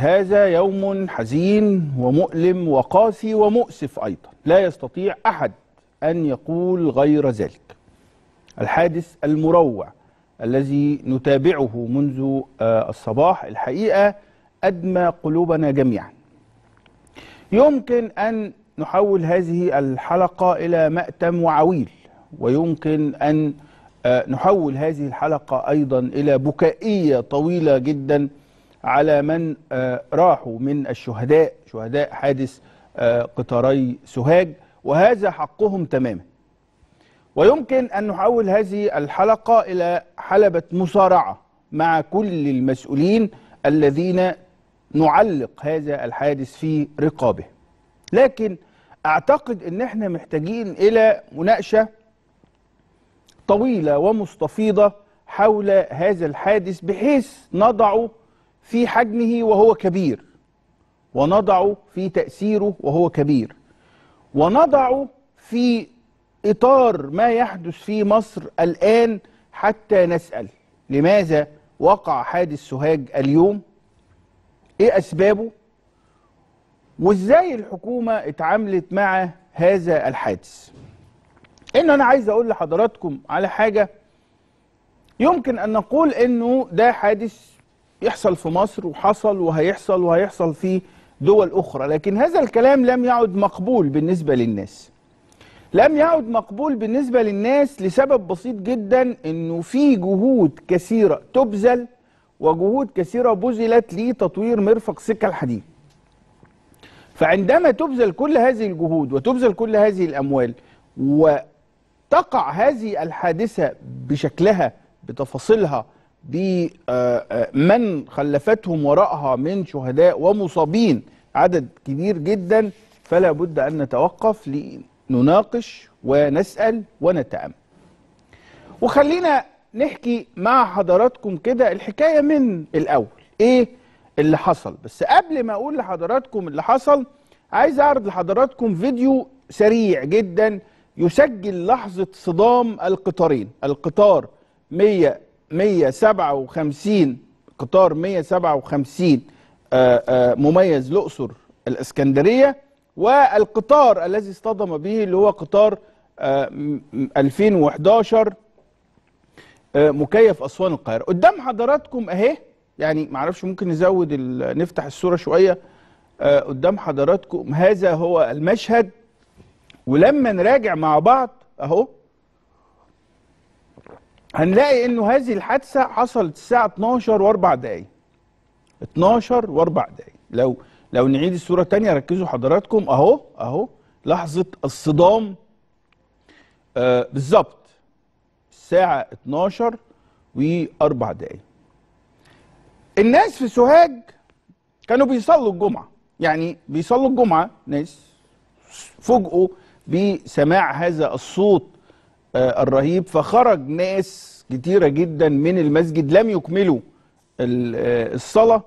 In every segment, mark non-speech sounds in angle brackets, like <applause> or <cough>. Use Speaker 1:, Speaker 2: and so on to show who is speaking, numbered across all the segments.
Speaker 1: هذا يوم حزين ومؤلم وقاسي ومؤسف أيضا لا يستطيع أحد أن يقول غير ذلك الحادث المروع الذي نتابعه منذ آه، الصباح الحقيقة أدمى قلوبنا جميعا يمكن أن نحول هذه الحلقة إلى مأتم وعويل ويمكن أن آه، نحول هذه الحلقة أيضا إلى بكائية طويلة جدا على من آه، راحوا من الشهداء شهداء حادث آه، قطاري سوهاج وهذا حقهم تماما ويمكن أن نحول هذه الحلقة إلى حلبة مصارعة مع كل المسؤولين الذين نعلق هذا الحادث في رقابه لكن أعتقد أن احنا محتاجين إلى مناقشة طويلة ومستفيضة حول هذا الحادث بحيث نضعه في حجمه وهو كبير ونضعه في تأثيره وهو كبير ونضعه في إطار ما يحدث في مصر الآن حتى نسأل لماذا وقع حادث سوهاج اليوم إيه أسبابه وإزاي الحكومة اتعاملت مع هذا الحادث إن أنا عايز أقول لحضراتكم على حاجة يمكن أن نقول إنه ده حادث يحصل في مصر وحصل وهيحصل وهيحصل في دول أخرى لكن هذا الكلام لم يعد مقبول بالنسبة للناس لم يعد مقبول بالنسبة للناس لسبب بسيط جدا أنه في جهود كثيرة تبذل وجهود كثيرة بذلت لتطوير مرفق سكة الحديد فعندما تبذل كل هذه الجهود وتبذل كل هذه الأموال وتقع هذه الحادثة بشكلها بتفاصيلها بمن آه، آه، خلفتهم وراءها من شهداء ومصابين عدد كبير جدا فلا بد أن نتوقف لنناقش ونسأل ونتأمل وخلينا نحكي مع حضراتكم كده الحكاية من الأول إيه اللي حصل بس قبل ما أقول لحضراتكم اللي حصل عايز أعرض لحضراتكم فيديو سريع جدا يسجل لحظة صدام القطارين القطار 100 157 قطار 157 آه، آه، مميز الاقصر الاسكندريه والقطار الذي اصطدم به اللي هو قطار 2011 آه، مكيف اسوان القاهره قدام حضراتكم اهي يعني معرفش ممكن نزود نفتح الصوره شويه قدام حضراتكم هذا هو المشهد ولما نراجع مع بعض اهو هنلاقي انه هذه الحادثه حصلت الساعه 12 و4 دقائق 12 و4 دقائق لو لو نعيد الصوره الثانيه ركزوا حضراتكم اهو اهو لحظه الصدام آه بالظبط الساعه 12 و4 دقائق الناس في سوهاج كانوا بيصلوا الجمعه يعني بيصلوا الجمعه ناس فوجئوا بسماع هذا الصوت آه، الرهيب فخرج ناس كتيرة جدا من المسجد لم يكملوا آه، الصلاة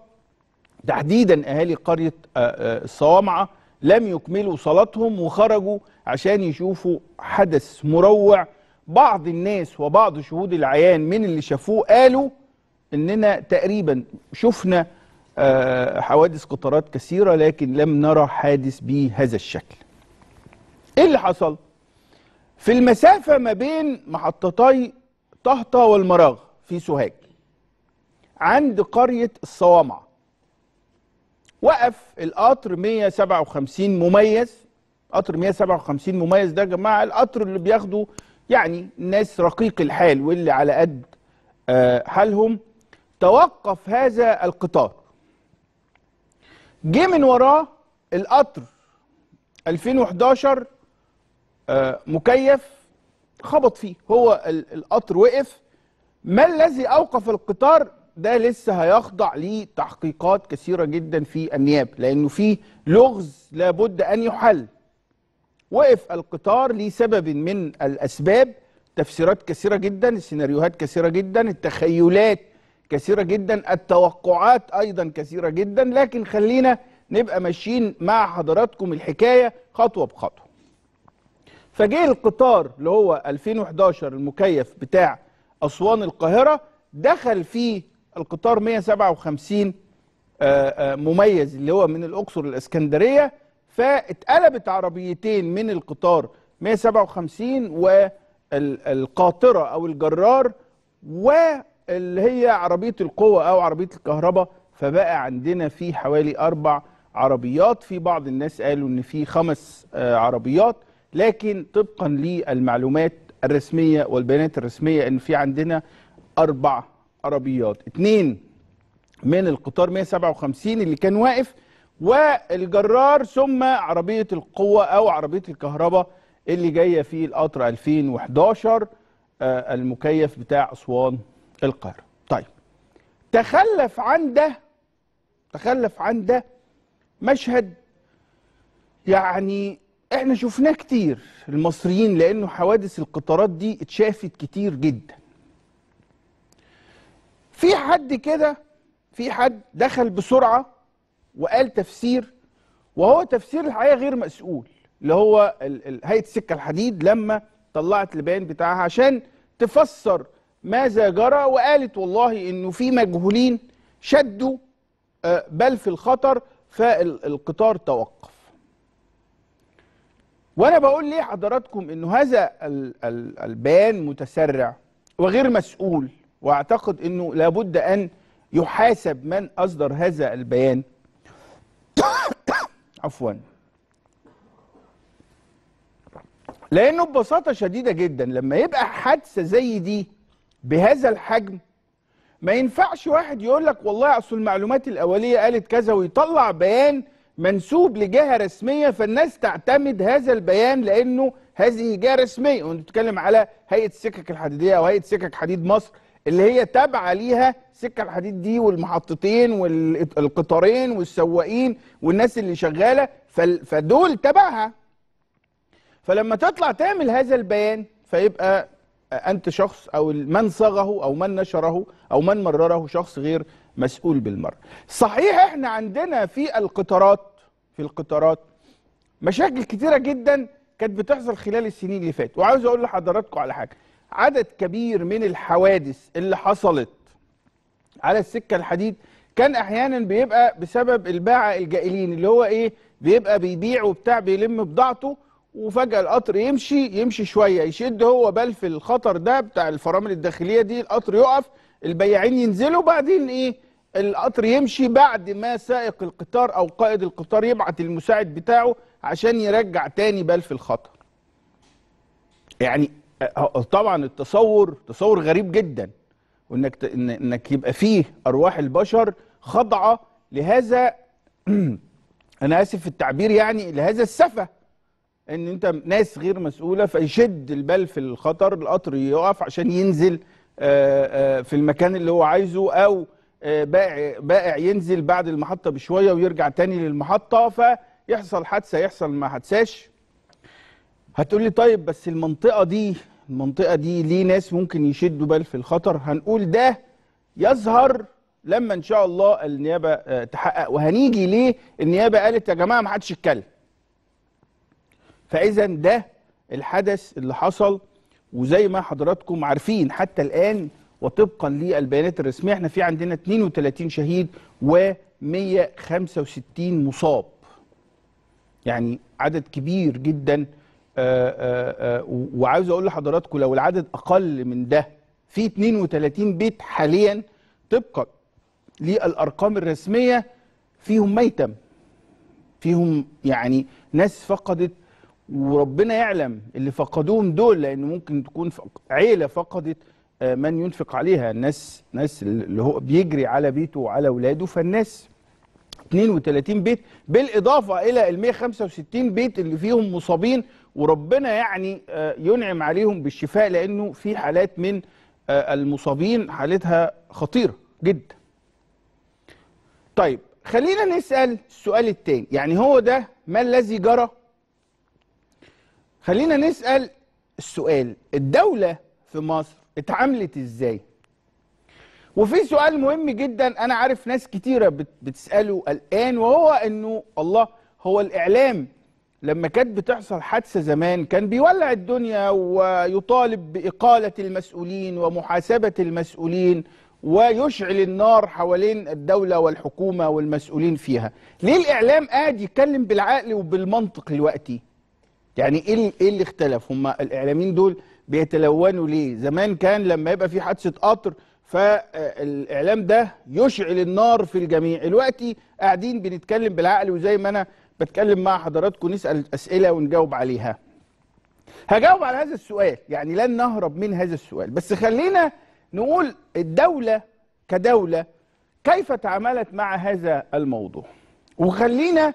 Speaker 1: تحديدا أهالي قرية الصوامعة آه، لم يكملوا صلاتهم وخرجوا عشان يشوفوا حدث مروع بعض الناس وبعض شهود العيان من اللي شافوه قالوا اننا تقريبا شفنا حوادث قطارات كثيرة لكن لم نرى حادث بهذا الشكل ايه اللي حصل؟ في المسافة ما بين محطتي طهطا والمراغ في سوهاج عند قرية الصوامع وقف القطر 157 مميز قطر 157 مميز ده يا جماعة القطر اللي بياخده يعني ناس رقيق الحال واللي على قد آه، حالهم توقف هذا القطار جه من وراه القطر 2011 آه، مكيف خبط فيه هو القطر وقف ما الذي اوقف القطار ده لسه هيخضع لتحقيقات كثيره جدا في النياب لانه في لغز لابد ان يحل وقف القطار لسبب من الاسباب تفسيرات كثيره جدا السيناريوهات كثيره جدا التخيلات كثيره جدا التوقعات ايضا كثيره جدا لكن خلينا نبقى ماشيين مع حضراتكم الحكايه خطوه بخطوه فجه القطار اللي هو 2011 المكيف بتاع أسوان القاهرة دخل فيه القطار 157 آه، آه، مميز اللي هو من الأقصر الإسكندرية فاتقلبت عربيتين من القطار 157 والقاطرة أو الجرار واللي هي عربية القوة أو عربية الكهرباء فبقى عندنا في حوالي أربع عربيات في بعض الناس قالوا إن في خمس آه، عربيات لكن طبقا للمعلومات الرسميه والبيانات الرسميه ان في عندنا اربع عربيات اثنين من القطار 157 اللي كان واقف والجرار ثم عربيه القوه او عربيه الكهرباء اللي جايه في القطر 2011 آه، المكيف بتاع اسوان القاهره. طيب تخلف عن ده تخلف عن ده مشهد يعني احنا شفناه كتير المصريين لانه حوادث القطارات دي اتشافت كتير جدا في حد كده في حد دخل بسرعه وقال تفسير وهو تفسير الحقيقه غير مسؤول اللي هو هيئه السكه الحديد لما طلعت البيان بتاعها عشان تفسر ماذا جرى وقالت والله انه في مجهولين شدوا آه، بل في الخطر فالقطار توقف وانا بقول ليه حضراتكم انه هذا البيان متسرع وغير مسؤول واعتقد انه لابد ان يحاسب من اصدر هذا البيان <coughs> عفوا لانه ببساطه شديده جدا لما يبقى حادثه زي دي بهذا الحجم ما ينفعش واحد يقول لك والله اصل المعلومات الاوليه قالت كذا ويطلع بيان منسوب لجهه رسميه فالناس تعتمد هذا البيان لانه هذه جهه رسميه ونتكلم على هيئه السكك الحديديه او هيئه سكك حديد مصر اللي هي تابعه ليها سكه الحديد دي والمحطتين والقطارين والسواقين والناس اللي شغاله فدول تبعها فلما تطلع تعمل هذا البيان فيبقى انت شخص او من صاغه او من نشره او من مرره شخص غير مسؤول بالمرة صحيح احنا عندنا في القطارات في القطارات مشاكل كتيرة جدا كانت بتحصل خلال السنين اللي فاتت وعاوز اقول لحضراتكم على حاجة عدد كبير من الحوادث اللي حصلت على السكة الحديد كان احيانا بيبقى بسبب الباعة الجائلين اللي هو ايه بيبقى بيبيع وبتاع بيلم بضاعته وفجأة القطر يمشي يمشي شوية يشد هو بل في الخطر ده بتاع الفرامل الداخلية دي القطر يقف البياعين ينزلوا بعدين ايه القطر يمشي بعد ما سائق القطار او قائد القطار يبعت المساعد بتاعه عشان يرجع تاني بال في الخطر يعني طبعا التصور تصور غريب جدا وانك انك يبقى فيه ارواح البشر خاضعه لهذا <clears throat> انا اسف في التعبير يعني لهذا السفه ان انت ناس غير مسؤوله فيشد البال في الخطر القطر يقف عشان ينزل آه، آه، في المكان اللي هو عايزه او آه، بائع بائع ينزل بعد المحطه بشويه ويرجع تاني للمحطه فيحصل حادثه يحصل ما هتقول هتقولي طيب بس المنطقه دي المنطقه دي ليه ناس ممكن يشدوا بال في الخطر هنقول ده يظهر لما ان شاء الله النيابه تحقق وهنيجي ليه النيابه قالت يا جماعه ما حدش يتكلم فاذا ده الحدث اللي حصل وزي ما حضراتكم عارفين حتى الآن وطبقا للبيانات الرسمية احنا في عندنا 32 شهيد و165 مصاب يعني عدد كبير جدا آه، آه، آه، وعاوز اقول لحضراتكم لو العدد اقل من ده في 32 بيت حاليا طبقا للارقام الرسميه فيهم ميتم فيهم يعني ناس فقدت وربنا يعلم اللي فقدوهم دول لأن ممكن تكون عيلة فقدت آه، من ينفق عليها الناس ناس اللي هو بيجري على بيته وعلى اولاده فالناس 32 بيت بالاضافه الى ال 165 بيت اللي فيهم مصابين وربنا يعني آه، ينعم عليهم بالشفاء لانه في حالات من آه، المصابين حالتها خطيره جدا. طيب خلينا نسال السؤال الثاني يعني هو ده ما الذي جرى خلينا نسأل السؤال الدولة في مصر اتعاملت ازاي؟ وفي سؤال مهم جدا انا عارف ناس كتيرة بتسأله الان وهو انه الله هو الاعلام لما كانت بتحصل حادثة زمان كان بيولع الدنيا ويطالب بإقالة المسؤولين ومحاسبة المسؤولين ويشعل النار حوالين الدولة والحكومة والمسؤولين فيها ليه الإعلام قاعد يتكلم بالعقل وبالمنطق دلوقتي يعني ايه ايه اللي اختلف هم الاعلاميين دول بيتلونوا ليه زمان كان لما يبقى في حادثه قطر فالاعلام آه، ده يشعل النار في الجميع دلوقتي قاعدين بنتكلم بالعقل وزي ما انا بتكلم مع حضراتكم نسال اسئله ونجاوب عليها هجاوب على هذا السؤال يعني لن نهرب من هذا السؤال بس خلينا نقول الدوله كدوله كيف تعاملت مع هذا الموضوع وخلينا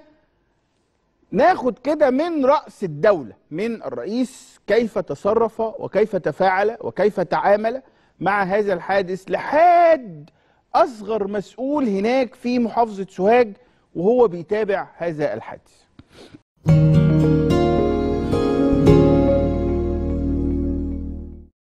Speaker 1: ناخد كده من رأس الدولة من الرئيس كيف تصرف وكيف تفاعل وكيف تعامل مع هذا الحادث لحد أصغر مسؤول هناك في محافظة سوهاج وهو بيتابع هذا الحادث